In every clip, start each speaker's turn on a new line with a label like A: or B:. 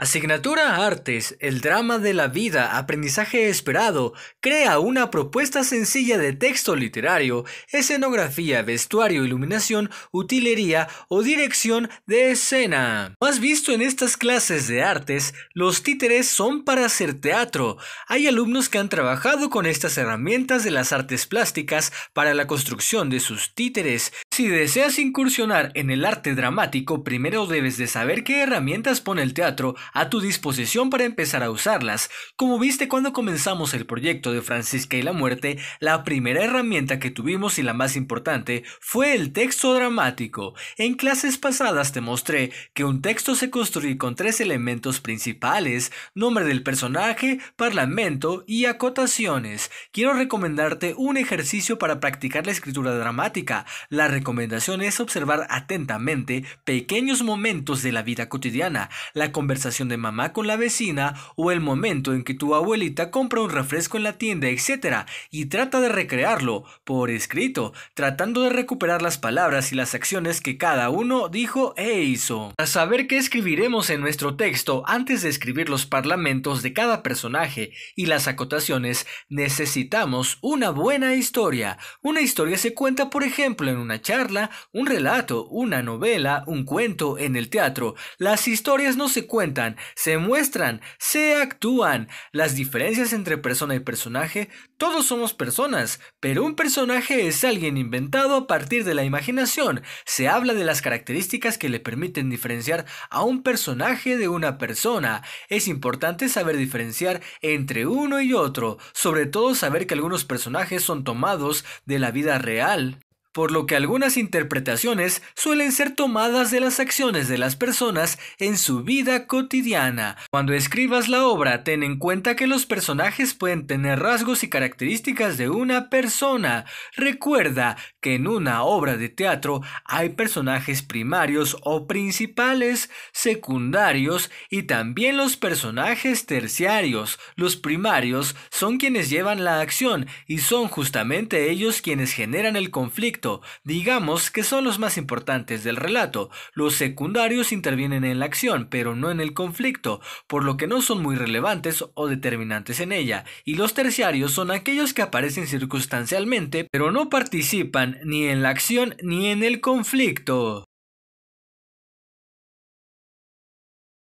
A: Asignatura Artes, el drama de la vida, aprendizaje esperado, crea una propuesta sencilla de texto literario, escenografía, vestuario, iluminación, utilería o dirección de escena. Más visto en estas clases de artes, los títeres son para hacer teatro. Hay alumnos que han trabajado con estas herramientas de las artes plásticas para la construcción de sus títeres, si deseas incursionar en el arte dramático, primero debes de saber qué herramientas pone el teatro a tu disposición para empezar a usarlas. Como viste cuando comenzamos el proyecto de Francisca y la muerte, la primera herramienta que tuvimos y la más importante fue el texto dramático. En clases pasadas te mostré que un texto se construye con tres elementos principales, nombre del personaje, parlamento y acotaciones. Quiero recomendarte un ejercicio para practicar la escritura dramática. La recomendación es observar atentamente pequeños momentos de la vida cotidiana, la conversación de mamá con la vecina o el momento en que tu abuelita compra un refresco en la tienda, etc. Y trata de recrearlo por escrito, tratando de recuperar las palabras y las acciones que cada uno dijo e hizo. A saber qué escribiremos en nuestro texto antes de escribir los parlamentos de cada personaje y las acotaciones, necesitamos una buena historia. Una historia se cuenta, por ejemplo, en una charla, un relato, una novela, un cuento en el teatro. Las historias no se cuentan, se muestran, se actúan. Las diferencias entre persona y personaje, todos somos personas, pero un personaje es alguien inventado a partir de la imaginación. Se habla de las características que le permiten diferenciar a un personaje de una persona. Es importante saber diferenciar entre uno y otro, sobre todo saber que algunos personajes son tomados de la vida real por lo que algunas interpretaciones suelen ser tomadas de las acciones de las personas en su vida cotidiana. Cuando escribas la obra, ten en cuenta que los personajes pueden tener rasgos y características de una persona. Recuerda que en una obra de teatro hay personajes primarios o principales, secundarios y también los personajes terciarios. Los primarios son quienes llevan la acción y son justamente ellos quienes generan el conflicto digamos que son los más importantes del relato. Los secundarios intervienen en la acción, pero no en el conflicto, por lo que no son muy relevantes o determinantes en ella, y los terciarios son aquellos que aparecen circunstancialmente, pero no participan ni en la acción ni en el conflicto.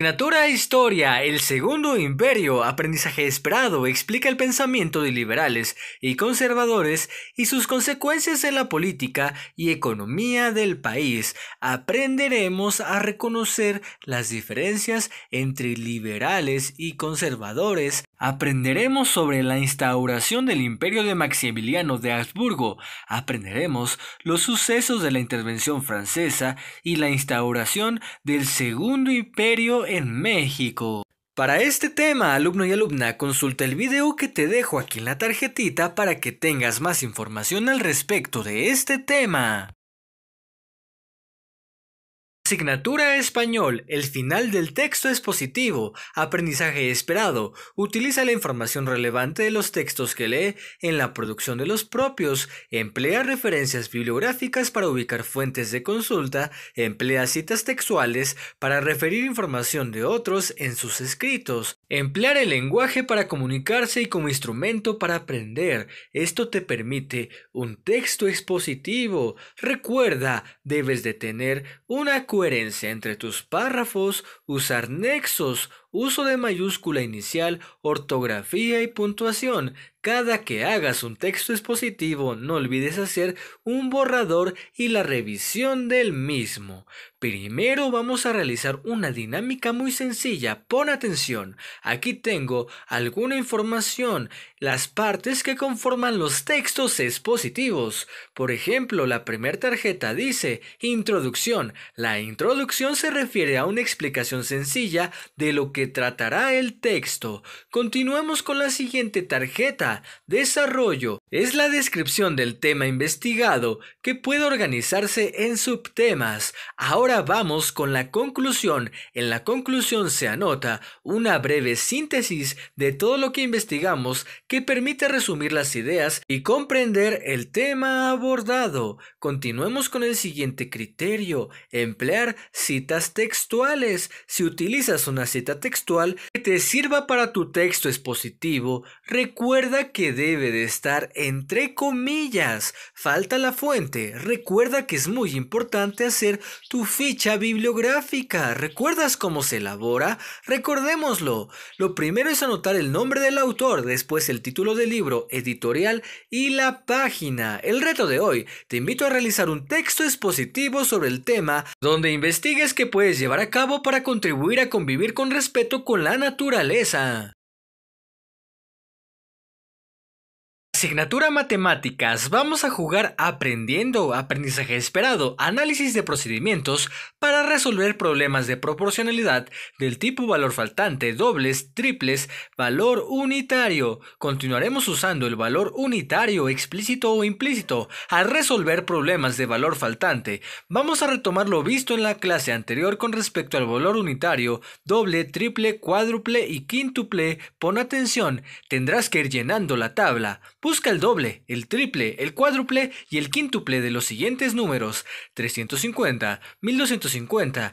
A: Natura e Historia, el Segundo Imperio, aprendizaje esperado, explica el pensamiento de liberales y conservadores y sus consecuencias en la política y economía del país. Aprenderemos a reconocer las diferencias entre liberales y conservadores Aprenderemos sobre la instauración del imperio de Maximiliano de Habsburgo, aprenderemos los sucesos de la intervención francesa y la instauración del segundo imperio en México. Para este tema, alumno y alumna, consulta el video que te dejo aquí en la tarjetita para que tengas más información al respecto de este tema. Asignatura español. El final del texto es positivo. Aprendizaje esperado. Utiliza la información relevante de los textos que lee en la producción de los propios. Emplea referencias bibliográficas para ubicar fuentes de consulta. Emplea citas textuales para referir información de otros en sus escritos. Emplear el lenguaje para comunicarse y como instrumento para aprender. Esto te permite un texto expositivo. Recuerda, debes de tener una coherencia entre tus párrafos, usar nexos, uso de mayúscula inicial, ortografía y puntuación. Cada que hagas un texto expositivo, no olvides hacer un borrador y la revisión del mismo. Primero vamos a realizar una dinámica muy sencilla. Pon atención. Aquí tengo alguna información, las partes que conforman los textos expositivos. Por ejemplo, la primera tarjeta dice introducción. La introducción se refiere a una explicación sencilla de lo que que tratará el texto. Continuamos con la siguiente tarjeta, desarrollo. Es la descripción del tema investigado que puede organizarse en subtemas. Ahora vamos con la conclusión. En la conclusión se anota una breve síntesis de todo lo que investigamos que permite resumir las ideas y comprender el tema abordado. Continuemos con el siguiente criterio, emplear citas textuales. Si utilizas una cita textual, textual que te sirva para tu texto expositivo, recuerda que debe de estar entre comillas. Falta la fuente. Recuerda que es muy importante hacer tu ficha bibliográfica. ¿Recuerdas cómo se elabora? Recordémoslo. Lo primero es anotar el nombre del autor, después el título del libro, editorial y la página. El reto de hoy. Te invito a realizar un texto expositivo sobre el tema donde investigues qué puedes llevar a cabo para contribuir a convivir con respeto con la naturaleza. Asignatura Matemáticas. Vamos a jugar aprendiendo, aprendizaje esperado, análisis de procedimientos para resolver problemas de proporcionalidad del tipo valor faltante, dobles, triples, valor unitario. Continuaremos usando el valor unitario explícito o implícito a resolver problemas de valor faltante. Vamos a retomar lo visto en la clase anterior con respecto al valor unitario, doble, triple, cuádruple y quíntuple. Pon atención, tendrás que ir llenando la tabla Busca el doble, el triple, el cuádruple y el quíntuple de los siguientes números 350, 1250,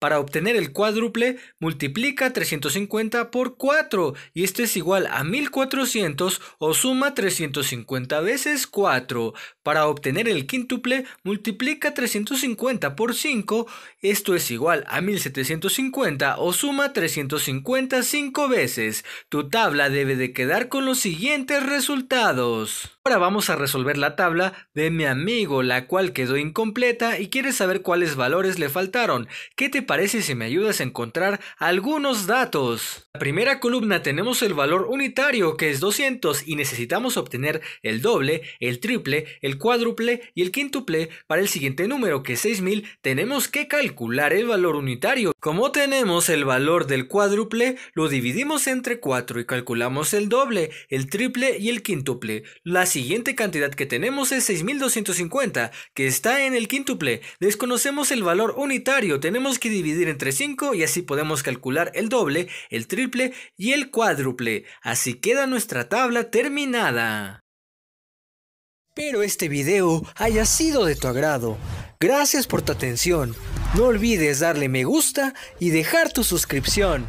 A: Para obtener el cuádruple, multiplica 350 por 4 y esto es igual a 1400 o suma 350 veces 4. Para obtener el quíntuple, multiplica 350 por 5, esto es igual a 1750 o suma 350 veces. Tu tabla debe de quedar con los siguientes resultados. Ahora vamos a resolver la tabla de mi amigo, la cual quedó incompleta y quieres saber cuáles valores le faltaron. ¿Qué te parece si me ayudas a encontrar algunos datos? La primera columna tenemos el valor unitario que es 200 y necesitamos obtener el doble, el triple, el cuádruple y el quíntuple para el siguiente número que es 6000. Tenemos que calcular el valor unitario. Como tenemos el valor del cuádruple, lo dividimos entre 4 y calculamos el doble, el triple y el quíntuple siguiente cantidad que tenemos es 6.250, que está en el quíntuple. Desconocemos el valor unitario, tenemos que dividir entre 5 y así podemos calcular el doble, el triple y el cuádruple. Así queda nuestra tabla terminada. Espero este video haya sido de tu agrado. Gracias por tu atención. No olvides darle me gusta y dejar tu suscripción.